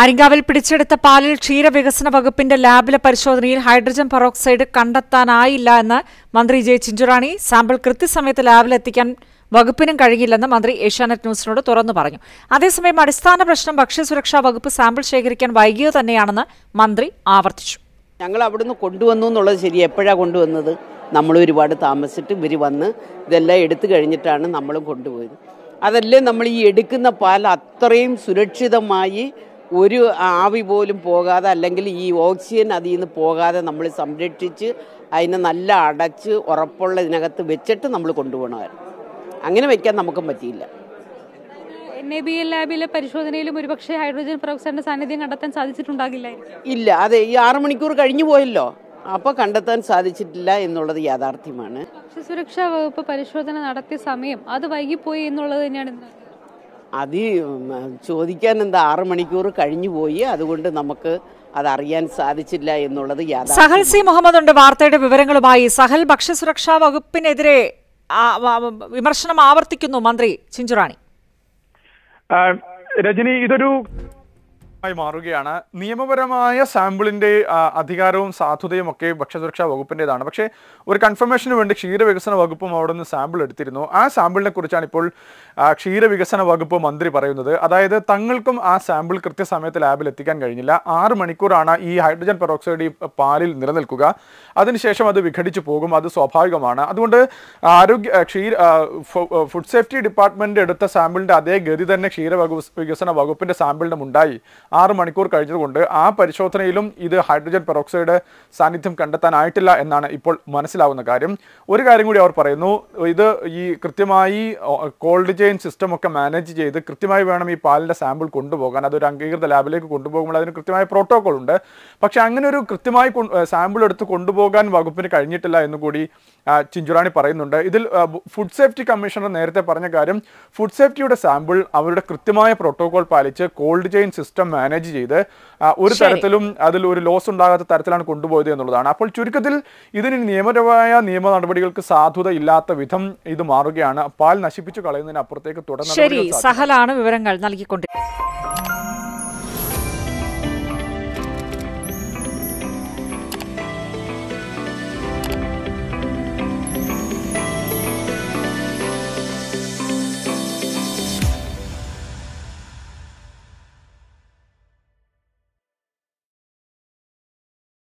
ആരിങ്കാവിൽ പിടിച്ചെടുത്ത പാലിൽ ക്ഷീരവികസന വകുപ്പിന്റെ ലാബിലെ പരിശോധനയിൽ ഹൈഡ്രജൻ പെറോക്സൈഡ് കണ്ടെത്താനായില്ല എന്ന് മന്ത്രി ജെ ചിഞ്ചുറാണി സാമ്പിൾ കൃത്യസമയത്ത് ലാബിലെത്തിക്കാൻ വകുപ്പിനും കഴിയില്ലെന്ന് മന്ത്രി ഏഷ്യാനെറ്റ് ന്യൂസിനോട് തുറന്നു പറഞ്ഞു അതേസമയം അടിസ്ഥാന പ്രശ്നം ഭക്ഷ്യസുരക്ഷാ വകുപ്പ് സാമ്പിൾ ശേഖരിക്കാൻ വൈകിയത് തന്നെയാണെന്ന് മന്ത്രി ആവർത്തിച്ചു ഞങ്ങൾ അവിടുന്ന് കൊണ്ടുവന്നു എന്നുള്ളത് ശരി എപ്പോഴാണ് കൊണ്ടുവന്നത് നമ്മൾ ഒരുപാട് താമസിച്ചിട്ട് ഇവർ വന്ന് ഇതെല്ലാം എടുത്തു കഴിഞ്ഞിട്ടാണ് നമ്മളും കൊണ്ടുപോയത് അതല്ലേ നമ്മൾ ഈ എടുക്കുന്ന പാൽ അത്രയും സുരക്ഷിതമായി ഒരു ആവി പോലും പോകാതെ അല്ലെങ്കിൽ ഈ ഓക്സിജൻ അതിൽ നിന്ന് പോകാതെ നമ്മൾ സംരക്ഷിച്ച് അതിനെ നല്ല അടച്ച് ഉറപ്പുള്ള ഇതിനകത്ത് വെച്ചിട്ട് നമ്മൾ കൊണ്ടുപോകണമായിരുന്നു അങ്ങനെ വയ്ക്കാൻ നമുക്കും പറ്റിയില്ല എൻ എ ബി എൽ ലാബിലെ പരിശോധനയിലും ഒരുപക്ഷെ ഹൈഡ്രോജൻ പെറോക്സൈഡിന്റെ സാന്നിധ്യം കണ്ടെത്താൻ സാധിച്ചിട്ടുണ്ടാകില്ല ഇല്ല അതെ ഈ ആറു മണിക്കൂർ കഴിഞ്ഞു പോയല്ലോ അപ്പോൾ കണ്ടെത്താൻ സാധിച്ചിട്ടില്ല എന്നുള്ളത് യാഥാർത്ഥ്യമാണ് ഭക്ഷ്യസുരക്ഷാ വകുപ്പ് പരിശോധന നടത്തിയ സമയം അത് വൈകിപ്പോയി എന്നുള്ളത് തന്നെയാണ് അതി ചോദിക്കാൻ എന്താ ആറ് മണിക്കൂർ കഴിഞ്ഞു പോയി അതുകൊണ്ട് നമുക്ക് അതറിയാൻ സാധിച്ചില്ല എന്നുള്ളത് സഹൽ സി മുഹമ്മദ് ഉണ്ട് വാർത്തയുടെ വിവരങ്ങളുമായി സഹൽ ഭക്ഷ്യസുരക്ഷാ വകുപ്പിനെതിരെ വിമർശനം ആവർത്തിക്കുന്നു മന്ത്രി ചിഞ്ചുറാണി രജനി ഇതൊരു ആയി മാറുകയാണ് നിയമപരമായ സാമ്പിളിൻ്റെ അധികാരവും സാധുതയും ഒക്കെ ഭക്ഷ്യസുരക്ഷാ വകുപ്പിൻ്റെതാണ് പക്ഷേ ഒരു കൺഫർമേഷന് വേണ്ടി ക്ഷീരവികസന വകുപ്പും അവിടെ നിന്ന് സാമ്പിൾ എടുത്തിരുന്നു ആ സാമ്പിളിനെ കുറിച്ചാണ് ഇപ്പോൾ ക്ഷീരവികസന വകുപ്പ് മന്ത്രി പറയുന്നത് അതായത് തങ്ങൾക്കും ആ സാമ്പിൾ കൃത്യസമയത്ത് ലാബിൽ എത്തിക്കാൻ കഴിഞ്ഞില്ല ആറ് മണിക്കൂറാണ് ഈ ഹൈഡ്രജൻ പെറോക്സൈഡ് പാലിൽ നിലനിൽക്കുക അതിനുശേഷം അത് വിഘടിച്ചു പോകും അത് സ്വാഭാവികമാണ് അതുകൊണ്ട് ആരോഗ്യ ക്ഷീര ഫുഡ് സേഫ്റ്റി ഡിപ്പാർട്ട്മെൻ്റ് എടുത്ത സാമ്പിളിൻ്റെ അതേ ഗതി തന്നെ ക്ഷീര വികസന വകുപ്പിൻ്റെ സാമ്പിളിനും ഉണ്ടായി ആറ് മണിക്കൂർ കഴിഞ്ഞതുകൊണ്ട് ആ പരിശോധനയിലും ഇത് ഹൈഡ്രജൻ പെറോക്സൈഡ് സാന്നിധ്യം കണ്ടെത്താനായിട്ടില്ല എന്നാണ് ഇപ്പോൾ മനസ്സിലാവുന്ന കാര്യം ഒരു കാര്യം കൂടി അവർ പറയുന്നു ഇത് ഈ കൃത്യമായി കോൾഡ് ചെയിൻ സിസ്റ്റം ഒക്കെ മാനേജ് ചെയ്ത് കൃത്യമായി വേണം ഈ പാലിൻ്റെ സാമ്പിൾ കൊണ്ടുപോകാൻ അതൊരു അംഗീകൃത ലാബിലേക്ക് കൊണ്ടുപോകുമ്പോൾ അതിന് കൃത്യമായ പ്രോട്ടോകോൾ ഉണ്ട് പക്ഷേ അങ്ങനെ ഒരു കൃത്യമായി സാമ്പിൾ എടുത്ത് കൊണ്ടുപോകാൻ വകുപ്പിന് കഴിഞ്ഞിട്ടില്ല എന്നുകൂടി ചിഞ്ചുറാണി പറയുന്നുണ്ട് ഇതിൽ ഫുഡ് സേഫ്റ്റി കമ്മീഷണർ നേരത്തെ പറഞ്ഞ കാര്യം ഫുഡ് സേഫ്റ്റിയുടെ സാമ്പിൾ അവരുടെ കൃത്യമായ പ്രോട്ടോകോൾ പാലിച്ച് കോൾഡ് ചെയിൻ സിസ്റ്റം മാനേജ് ചെയ്ത് ഒരു തരത്തിലും അതിൽ ഒരു ലോസ് ഉണ്ടാകാത്ത തരത്തിലാണ് കൊണ്ടുപോയത് എന്നുള്ളതാണ് അപ്പോൾ ചുരുക്കത്തിൽ ഇതിന് നിയമപരമായ നിയമ നടപടികൾക്ക് സാധുത ഇല്ലാത്ത വിധം ഇത് മാറുകയാണ് പാൽ നശിപ്പിച്ചു കളയുന്നതിന് അപ്പുറത്തേക്ക് തുടർന്ന് സഹലാണ് വിവരങ്ങൾ നൽകിക്കൊണ്ടിരിക്കുന്നത്